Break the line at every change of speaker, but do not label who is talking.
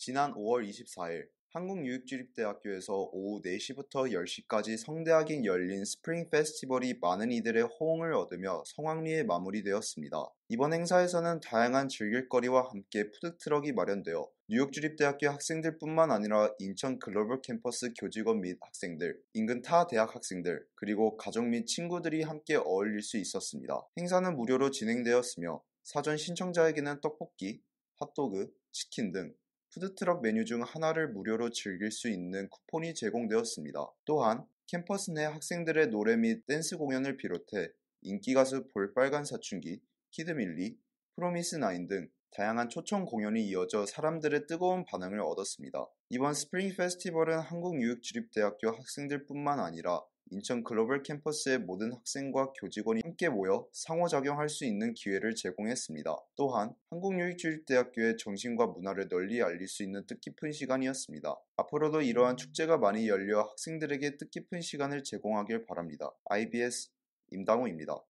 지난 5월 24일 한국교육주립대학교에서 오후 4시부터 10시까지 성대하게 열린 스프링 페스티벌이 많은 이들의 호응을 얻으며 성황리에 마무리되었습니다. 이번 행사에서는 다양한 즐길거리와 함께 푸드트럭이 마련되어 뉴욕주립대학교 학생들뿐만 아니라 인천 글로벌 캠퍼스 교직원 및 학생들, 인근 타 대학 학생들, 그리고 가족 및 친구들이 함께 어울릴 수 있었습니다. 행사는 무료로 진행되었으며 사전 신청자에게는 떡볶이, 핫도그, 치킨 등 푸드트럭 메뉴 중 하나를 무료로 즐길 수 있는 쿠폰이 제공되었습니다. 또한 캠퍼스 내 학생들의 노래 및 댄스 공연을 비롯해 인기 가수 볼빨간 사춘기, 키드밀리, 프로미스나인 등 다양한 초청 공연이 이어져 사람들의 뜨거운 반응을 얻었습니다. 이번 스프링 페스티벌은 한국 뉴욕 주립대학교 학생들뿐만 아니라 인천 글로벌 캠퍼스의 모든 학생과 교직원이 함께 모여 상호작용할 수 있는 기회를 제공했습니다. 또한 한국교육주립대학교의 정신과 문화를 널리 알릴 수 있는 뜻깊은 시간이었습니다. 앞으로도 이러한 축제가 많이 열려 학생들에게 뜻깊은 시간을 제공하길 바랍니다. IBS 임당호입니다.